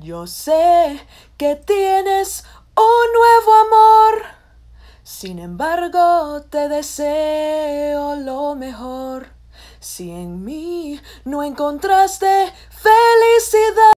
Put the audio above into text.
Yo sé que tienes un nuevo amor, sin embargo te deseo lo mejor. Si en mí no encontraste